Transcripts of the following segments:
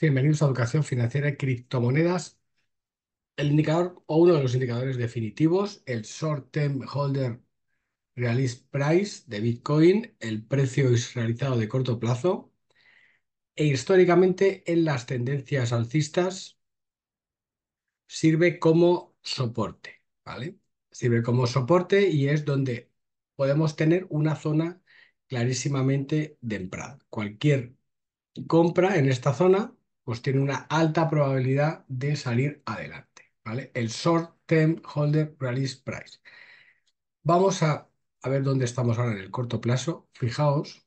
Bienvenidos a Educación Financiera y Criptomonedas. El indicador o uno de los indicadores definitivos, el Short Term Holder Realist Price de Bitcoin, el precio realizado de corto plazo, e históricamente en las tendencias alcistas sirve como soporte, ¿vale? Sirve como soporte y es donde podemos tener una zona clarísimamente de entrada. Cualquier compra en esta zona, pues tiene una alta probabilidad de salir adelante, ¿vale? El Short Term Holder Release Price. Vamos a, ver dónde estamos ahora en el corto plazo. Fijaos,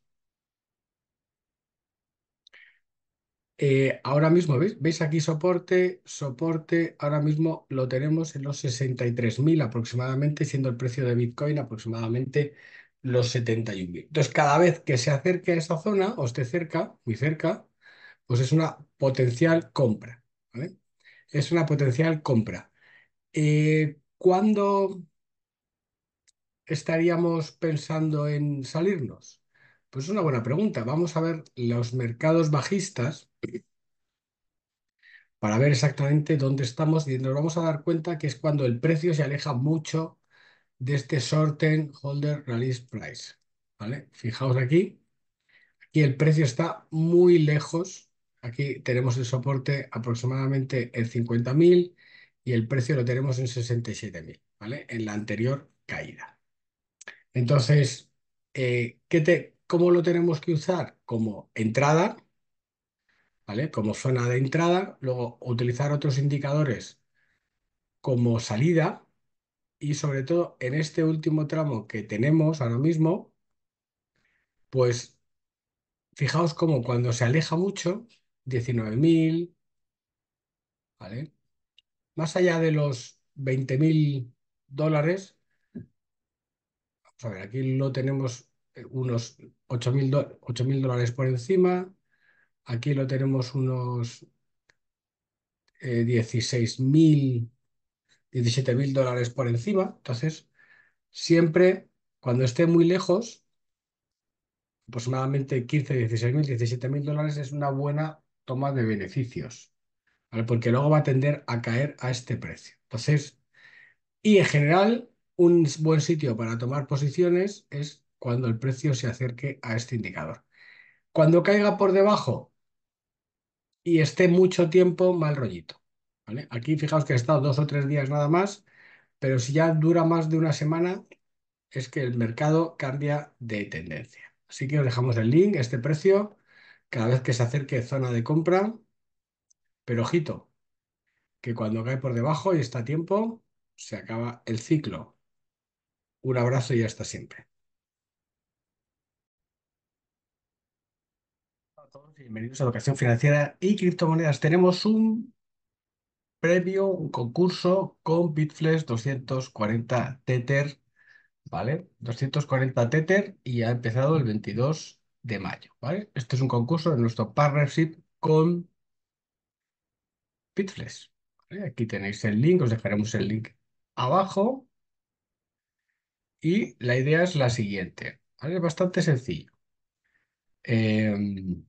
eh, ahora mismo, ¿veis? ¿veis? aquí soporte? Soporte, ahora mismo lo tenemos en los 63.000 aproximadamente, siendo el precio de Bitcoin aproximadamente los 71.000. Entonces, cada vez que se acerque a esa zona o esté cerca, muy cerca, pues es una potencial compra. Es una potencial compra. Eh, ¿Cuándo estaríamos pensando en salirnos? Pues es una buena pregunta. Vamos a ver los mercados bajistas para ver exactamente dónde estamos y nos vamos a dar cuenta que es cuando el precio se aleja mucho de este sorten Holder Release Price. ¿vale? Fijaos aquí, aquí el precio está muy lejos. Aquí tenemos el soporte aproximadamente en 50.000 y el precio lo tenemos en 67.000, ¿vale? En la anterior caída. Entonces, eh, ¿qué te, ¿cómo lo tenemos que usar? Como entrada, ¿vale? Como zona de entrada, luego utilizar otros indicadores como salida, y sobre todo en este último tramo que tenemos ahora mismo, pues fijaos cómo cuando se aleja mucho, 19.000, ¿vale? Más allá de los 20.000 dólares, a ver, aquí lo tenemos eh, unos 8.000 dólares por encima, aquí lo tenemos unos eh, 16.000 17.000 dólares por encima. Entonces, siempre cuando esté muy lejos, aproximadamente 15, 16.000, 17.000 dólares es una buena toma de beneficios, porque luego va a tender a caer a este precio. Entonces, y en general, un buen sitio para tomar posiciones es cuando el precio se acerque a este indicador. Cuando caiga por debajo y esté mucho tiempo, mal rollito. Aquí fijaos que ha estado dos o tres días nada más, pero si ya dura más de una semana, es que el mercado cambia de tendencia. Así que os dejamos el link, este precio, cada vez que se acerque zona de compra, pero ojito, que cuando cae por debajo y está a tiempo, se acaba el ciclo. Un abrazo y hasta siempre. a todos bienvenidos a Educación Financiera y Criptomonedas. Tenemos un previo, un concurso con Bitflex 240 Tether, ¿vale? 240 Tether y ha empezado el 22 de mayo, ¿vale? Este es un concurso de nuestro partnership con Bitflex. Aquí tenéis el link, os dejaremos el link abajo. Y la idea es la siguiente, ¿vale? Es bastante sencillo. Em,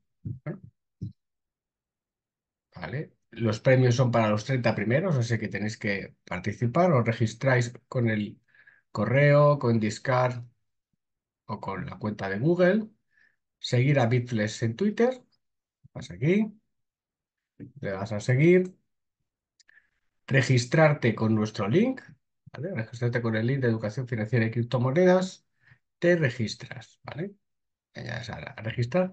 vale, los premios son para los 30 primeros, así que tenéis que participar. Os registráis con el correo, con Discard o con la cuenta de Google. Seguir a Bitflex en Twitter. Vas aquí. Le das a seguir. Registrarte con nuestro link. ¿vale? Registrarte con el link de educación financiera y criptomonedas. Te registras. ¿vale? a registrar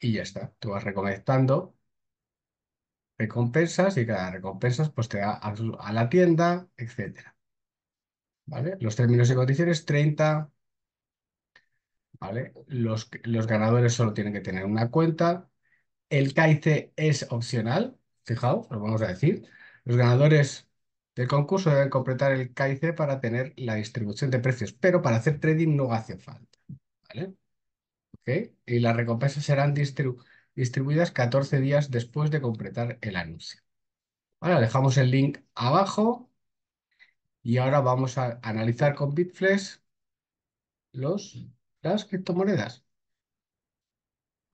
y ya está. Tú vas reconectando recompensas y cada recompensas pues te da a, la tienda, etc. ¿Vale? Los términos y condiciones 30, ¿vale? Los, los ganadores solo tienen que tener una cuenta. El KIC es opcional, fijaos, lo vamos a decir. Los ganadores del concurso deben completar el KIC para tener la distribución de precios, pero para hacer trading no hace falta, ¿vale? Y las recompensas serán distribuidas 14 días después de completar el anuncio. ahora dejamos el link abajo y ahora vamos a analizar con Bitflex los, las criptomonedas.